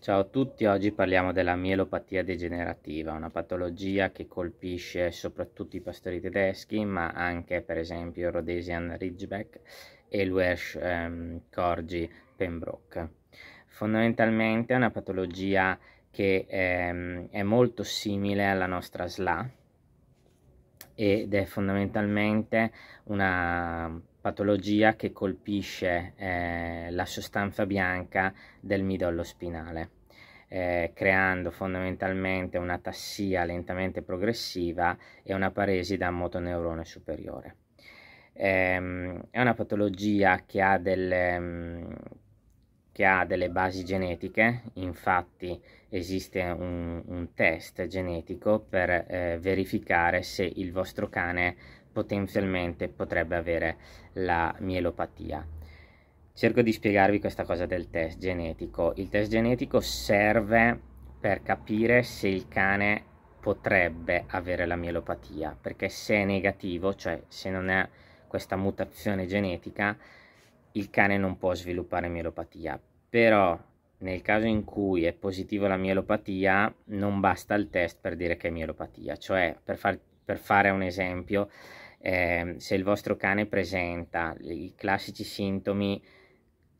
Ciao a tutti, oggi parliamo della mielopatia degenerativa, una patologia che colpisce soprattutto i pastori tedeschi, ma anche per esempio il Rhodesian Ridgeback e il Welsh ehm, Corgi Pembroke. Fondamentalmente è una patologia che ehm, è molto simile alla nostra SLA ed è fondamentalmente una patologia che colpisce eh, la sostanza bianca del midollo spinale, eh, creando fondamentalmente una tassia lentamente progressiva e una paresi da motoneurone superiore. Eh, è una patologia che ha delle, mm, che ha delle basi genetiche, infatti esiste un, un test genetico per eh, verificare se il vostro cane potenzialmente potrebbe avere la mielopatia. Cerco di spiegarvi questa cosa del test genetico. Il test genetico serve per capire se il cane potrebbe avere la mielopatia, perché se è negativo, cioè se non ha questa mutazione genetica, il cane non può sviluppare mielopatia. Però nel caso in cui è positivo la mielopatia, non basta il test per dire che è mielopatia, cioè per, far, per fare un esempio, eh, se il vostro cane presenta i classici sintomi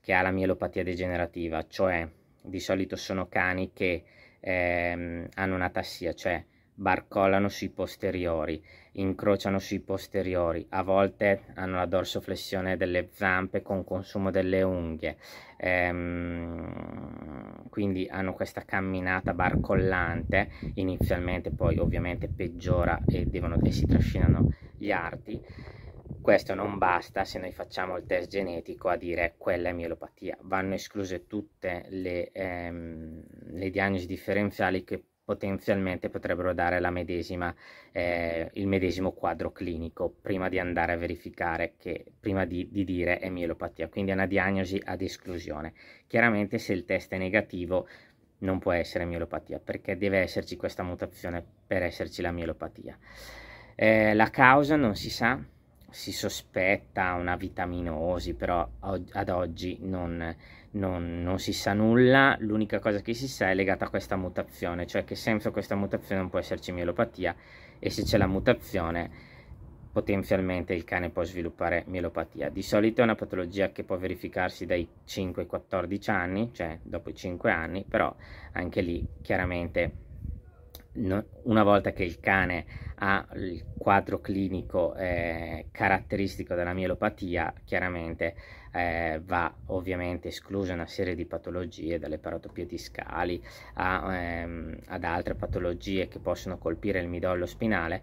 che ha la mielopatia degenerativa, cioè di solito sono cani che eh, hanno una tassia, cioè barcollano sui posteriori, incrociano sui posteriori, a volte hanno la dorsoflessione delle zampe con consumo delle unghie, ehm, quindi hanno questa camminata barcollante, inizialmente poi ovviamente peggiora e, devono, e si trascinano gli arti. Questo non basta se noi facciamo il test genetico a dire quella è mielopatia. Vanno escluse tutte le, ehm, le diagnosi differenziali che potenzialmente potrebbero dare medesima, eh, il medesimo quadro clinico prima di andare a verificare che, prima di, di dire è mielopatia, quindi è una diagnosi ad esclusione. Chiaramente se il test è negativo non può essere mielopatia perché deve esserci questa mutazione per esserci la mielopatia. Eh, la causa non si sa, si sospetta una vitaminosi, però ad oggi non, non, non si sa nulla. L'unica cosa che si sa è legata a questa mutazione, cioè che senza questa mutazione non può esserci mielopatia e se c'è la mutazione potenzialmente il cane può sviluppare mielopatia. Di solito è una patologia che può verificarsi dai 5 ai 14 anni, cioè dopo i 5 anni, però anche lì chiaramente una volta che il cane ha il quadro clinico eh, caratteristico della mielopatia, chiaramente eh, va ovviamente esclusa una serie di patologie, dalle paratopie discali a, ehm, ad altre patologie che possono colpire il midollo spinale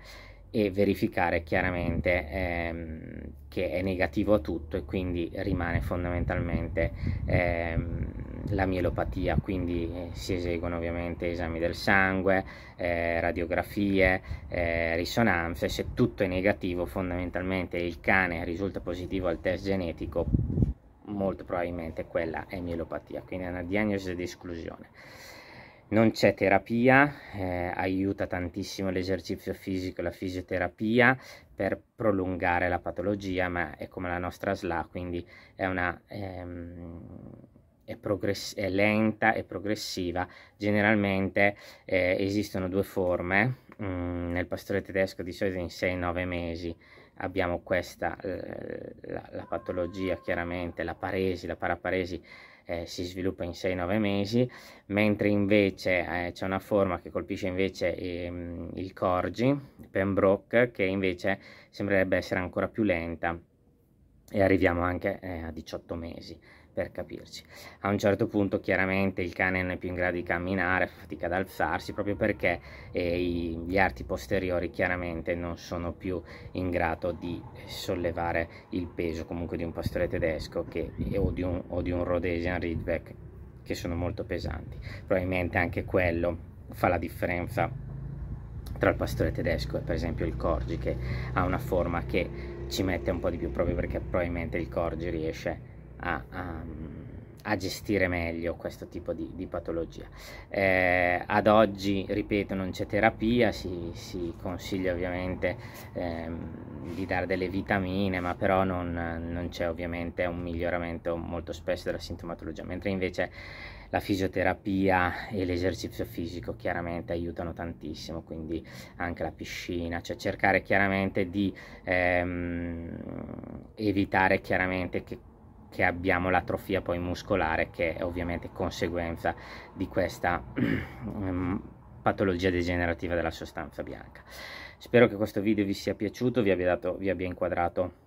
e verificare chiaramente ehm, che è negativo a tutto e quindi rimane fondamentalmente ehm, la mielopatia, quindi eh, si eseguono ovviamente esami del sangue, eh, radiografie, eh, risonanze, se tutto è negativo fondamentalmente il cane risulta positivo al test genetico, molto probabilmente quella è mielopatia, quindi è una diagnosi di esclusione. Non c'è terapia, eh, aiuta tantissimo l'esercizio fisico e la fisioterapia per prolungare la patologia, ma è come la nostra SLA, quindi è una... Ehm, è, è lenta e progressiva. Generalmente eh, esistono due forme, mm, nel pastore tedesco di solito in 6-9 mesi abbiamo questa, eh, la, la, patologia chiaramente, la paresi, la paraparesi eh, si sviluppa in 6-9 mesi, mentre invece eh, c'è una forma che colpisce invece ehm, il corgi, Pembroke, che invece sembrerebbe essere ancora più lenta e arriviamo anche eh, a 18 mesi per capirci. A un certo punto chiaramente il cane non è più in grado di camminare, fa fatica ad alzarsi proprio perché eh, gli arti posteriori chiaramente non sono più in grado di sollevare il peso comunque di un pastore tedesco che, eh, o, di un, o di un Rhodesian Ridback che sono molto pesanti. Probabilmente anche quello fa la differenza tra il pastore tedesco e per esempio il Corgi che ha una forma che ci mette un po' di più proprio perché probabilmente il Corgi riesce a a, a, a gestire meglio questo tipo di, di patologia. Eh, ad oggi, ripeto, non c'è terapia, si, si consiglia ovviamente ehm, di dare delle vitamine, ma però non, non c'è ovviamente un miglioramento molto spesso della sintomatologia, mentre invece la fisioterapia e l'esercizio fisico chiaramente aiutano tantissimo, quindi anche la piscina, cioè cercare chiaramente di ehm, evitare chiaramente che che abbiamo l'atrofia poi muscolare che è ovviamente conseguenza di questa ehm, patologia degenerativa della sostanza bianca. Spero che questo video vi sia piaciuto, vi abbia, dato, vi abbia inquadrato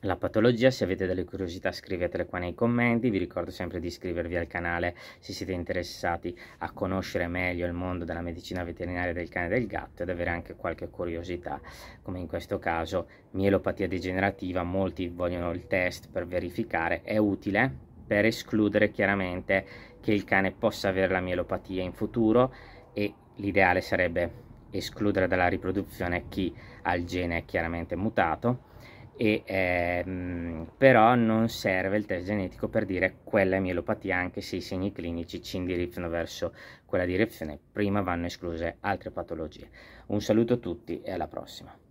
la patologia. Se avete delle curiosità scrivetele qua nei commenti, vi ricordo sempre di iscrivervi al canale se siete interessati a conoscere meglio il mondo della medicina veterinaria del cane e del gatto ed avere anche qualche curiosità, come in questo caso mielopatia degenerativa, molti vogliono il test per verificare, è utile per escludere chiaramente che il cane possa avere la mielopatia in futuro e l'ideale sarebbe escludere dalla riproduzione chi ha il gene chiaramente mutato e, ehm, però non serve il test genetico per dire quella è mielopatia anche se i segni clinici ci indirizzano verso quella direzione, prima vanno escluse altre patologie. Un saluto a tutti e alla prossima.